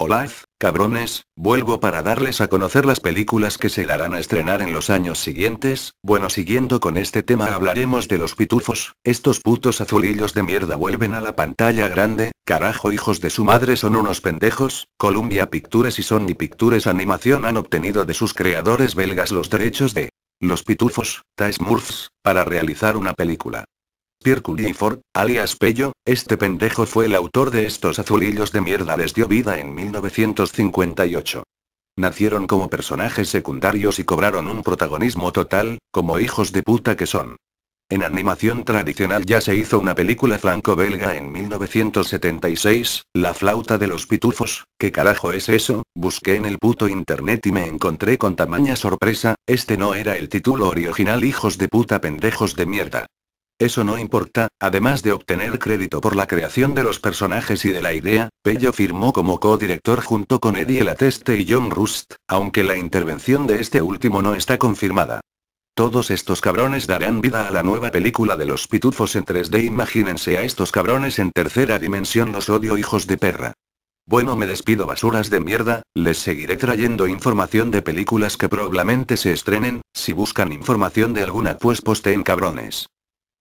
Hola, cabrones, vuelvo para darles a conocer las películas que se darán a estrenar en los años siguientes, bueno siguiendo con este tema hablaremos de los pitufos, estos putos azulillos de mierda vuelven a la pantalla grande, carajo hijos de su madre son unos pendejos, Columbia Pictures y Sony Pictures Animación han obtenido de sus creadores belgas los derechos de los pitufos, Taismurfs, para realizar una película for, alias Pello, este pendejo fue el autor de estos azulillos de mierda les dio vida en 1958. Nacieron como personajes secundarios y cobraron un protagonismo total, como hijos de puta que son. En animación tradicional ya se hizo una película franco-belga en 1976, La flauta de los pitufos, ¿qué carajo es eso? Busqué en el puto internet y me encontré con tamaña sorpresa, este no era el título original hijos de puta pendejos de mierda. Eso no importa, además de obtener crédito por la creación de los personajes y de la idea, Pello firmó como co-director junto con Eddie Lateste y John Rust, aunque la intervención de este último no está confirmada. Todos estos cabrones darán vida a la nueva película de los pitufos en 3D. Imagínense a estos cabrones en tercera dimensión, los odio hijos de perra. Bueno, me despido basuras de mierda, les seguiré trayendo información de películas que probablemente se estrenen, si buscan información de alguna pues posteen cabrones.